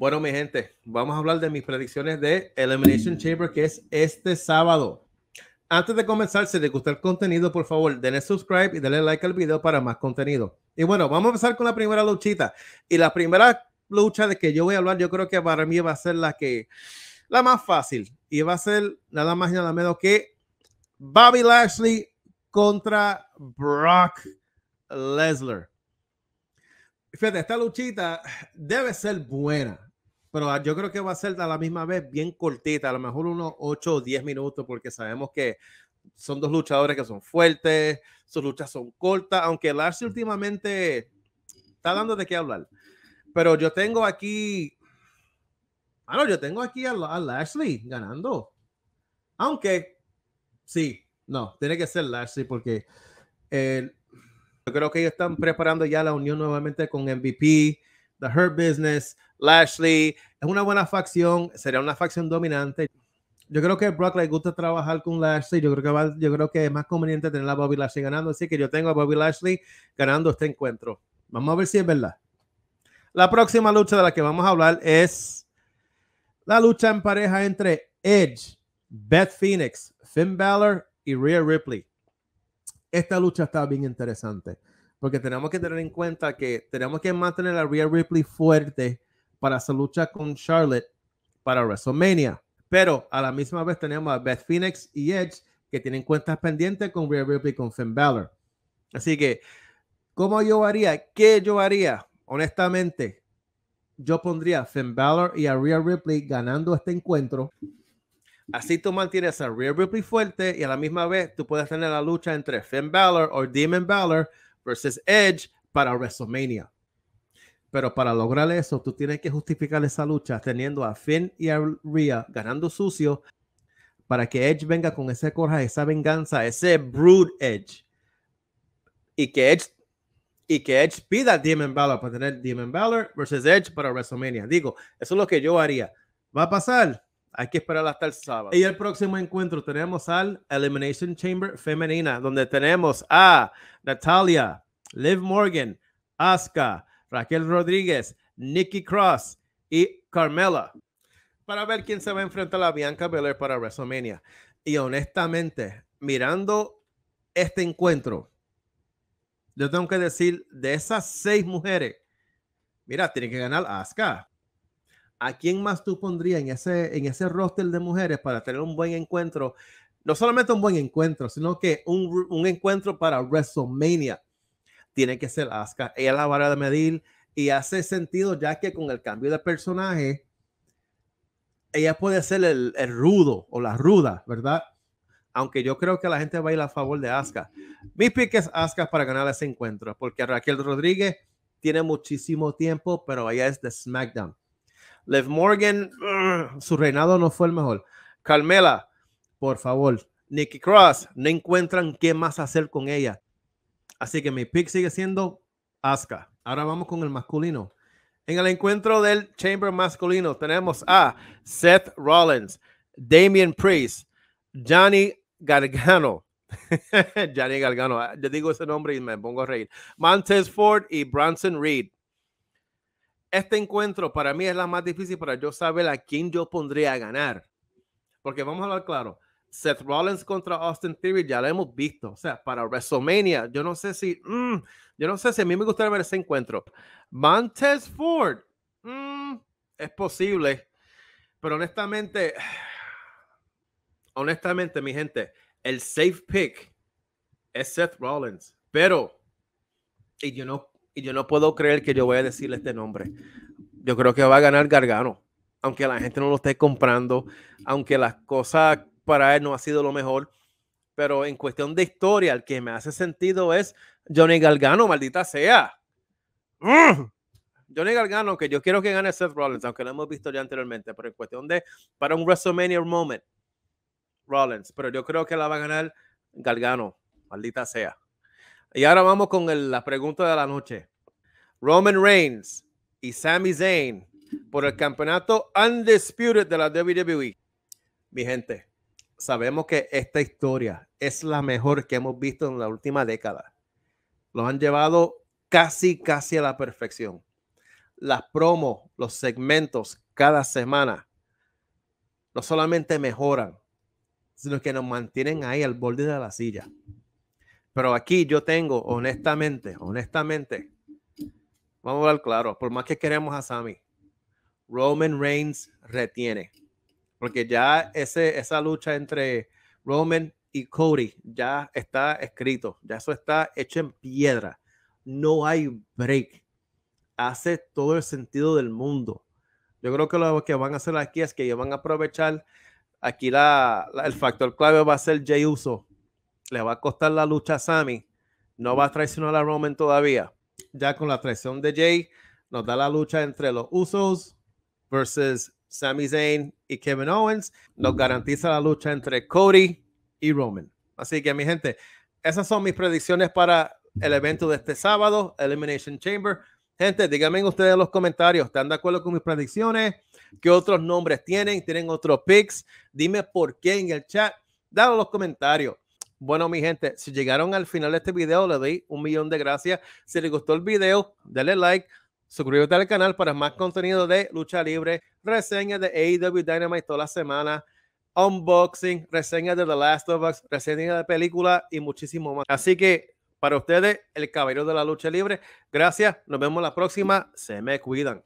Bueno, mi gente, vamos a hablar de mis predicciones de Elimination Chamber, que es este sábado. Antes de comenzar, si les gusta el contenido, por favor, denle subscribe y denle like al video para más contenido. Y bueno, vamos a empezar con la primera luchita. Y la primera lucha de que yo voy a hablar, yo creo que para mí va a ser la que, la más fácil. Y va a ser nada más y nada menos que Bobby Lashley contra Brock Lesnar. Fíjate, esta luchita debe ser buena pero ah, yo creo que va a ser a la misma vez bien cortita, a lo mejor unos 8 o 10 minutos, porque sabemos que son dos luchadores que son fuertes, sus luchas son cortas, aunque Lashley últimamente está dando de qué hablar. Pero yo tengo aquí, ah, yo tengo aquí a, Lashley ganando. Aunque, sí, no, tiene que ser Lashley porque yo creo que ellos están preparando ya la unión nuevamente con MVP, The Hurt Business, Lashley, es una buena facción, sería una facción dominante. Yo creo que a Brock le gusta trabajar con Lashley. Yo creo que yo creo que es más conveniente tener a Bobby Lashley ganando. Así que yo tengo a Bobby Lashley ganando este encuentro. Vamos a ver si es verdad. La próxima lucha de la que vamos a hablar es la lucha en pareja entre Edge, Beth Phoenix, Finn Balor y Rhea Ripley. Esta lucha está bien interesante porque tenemos que tener en cuenta que tenemos que mantener a Rhea Ripley fuerte para su lucha con Charlotte para WrestleMania. Pero a la misma vez tenemos a Beth Phoenix y Edge que tienen cuentas pendientes con Rhea Ripley con Finn Balor. Así que, ¿cómo yo haría? ¿Qué yo haría? Honestamente, yo pondría a Finn Balor y a Rhea Ripley ganando este encuentro. Así tú mantienes a Rhea Ripley fuerte y a la misma vez tú puedes tener la lucha entre Finn Balor o Demon Balor versus Edge para WrestleMania. Pero para lograr eso, tú tienes que justificar esa lucha teniendo a Finn y a Rhea ganando sucio para que Edge venga con ese coraje, esa venganza, ese brood Edge. Y que Edge y que Edge pida a Demon Balor para tener Demon Balor versus Edge para WrestleMania. Digo, eso es lo que yo haría. ¿Va a pasar? Hay que esperar hasta el sábado. Y el próximo encuentro tenemos al Elimination Chamber femenina, donde tenemos a Natalia, Liv Morgan, Asuka, Raquel Rodríguez, Nikki Cross y Carmela para ver quién se va a enfrentar a Bianca Belair para WrestleMania. Y honestamente, mirando este encuentro, yo tengo que decir, de esas seis mujeres, mira, tiene que ganar Asuka. ¿A quién más tú pondrías en ese, en ese roster de mujeres para tener un buen encuentro? No solamente un buen encuentro, sino que un, un encuentro para WrestleMania tiene que ser Asuka. Ella es la vara de medir y hace sentido ya que con el cambio de personaje, ella puede ser el, rudo o la ruda, ¿verdad? Aunque yo creo que la gente va a ir a favor de Asuka. Mi pick es Asuka para ganar ese encuentro, porque Raquel Rodríguez tiene muchísimo tiempo, pero ella es de SmackDown. Lev Morgan, su reinado no fue el mejor. Carmela, por favor. Nikki Cross, no encuentran qué más hacer con ella. Así que mi pick sigue siendo Asuka. Ahora vamos con el masculino. En el encuentro del Chamber masculino tenemos a Seth Rollins, Damian Priest, Johnny Gargano. Johnny Gargano, ah, yo digo ese nombre y me pongo a reír. Montez Ford y Bronson Reed. Este encuentro para mí es la más difícil para yo saber a quién yo pondría a ganar. Porque vamos a hablar claro, Seth Rollins contra Austin Theory ya lo hemos visto. O sea, para WrestleMania, yo no sé si, mm, yo no sé si a mí me gustaría ver ese encuentro. Montez Ford, mm, es posible, pero honestamente, honestamente, mi gente, el safe pick es Seth Rollins. Pero, y yo no, y yo no puedo creer que yo voy a decirle este nombre. Yo creo que va a ganar Gargano aunque la gente no lo esté comprando, aunque las cosas para él no ha sido lo mejor. Pero en cuestión de historia, el que me hace sentido es Johnny Galgano, maldita sea. Mm. Johnny Galgano que yo quiero que gane Seth Rollins, aunque lo hemos visto ya anteriormente, pero en cuestión de para un WrestleMania moment, Rollins, pero yo creo que la va a ganar Galgano maldita sea. Y ahora vamos con el, la pregunta de la noche. Roman Reigns y Sami Zayn por el campeonato undisputed de la WWE. Mi gente, sabemos que esta historia es la mejor que hemos visto en la última década. Lo han llevado casi, casi a la perfección. Las promos, los segmentos cada semana no solamente mejoran, sino que nos mantienen ahí al borde de la silla. Pero aquí yo tengo, honestamente, honestamente, vamos a ver, claro, por más que queremos a Sammy. Roman Reigns retiene porque ya esa lucha entre Roman y Cody ya está escrito, ya eso está hecho en piedra. No hay break. Hace todo el sentido del mundo. Yo creo que lo que van a hacer aquí es que van a aprovechar. Aquí la, el factor clave va a ser Jay Uso. Le va a costar la lucha a Sammy. No va a traicionar a Roman todavía. Ya con la traición de Jay, nos da la lucha entre los Usos versus Sami Zayn y Kevin Owens, nos garantiza la lucha entre Cody y Roman. Así que, mi gente, esas son mis predicciones para el evento de este sábado, Elimination Chamber. Gente, díganme ustedes en los comentarios, ¿están de acuerdo con mis predicciones? ¿Qué otros nombres tienen? ¿Tienen otros picks? Dime por qué en el chat. Dale los comentarios. Bueno, mi gente, si llegaron al final de este video, le doy un millón de gracias. Si les gustó el video, denle like, Suscríbete al canal para más contenido de lucha libre, reseñas de AEW Dynamite toda la semana, unboxing, reseñas de The Last of Us, reseñas de película y muchísimo más. Así que para ustedes, el caballero de la lucha libre. Gracias, nos vemos la próxima. Se me cuidan.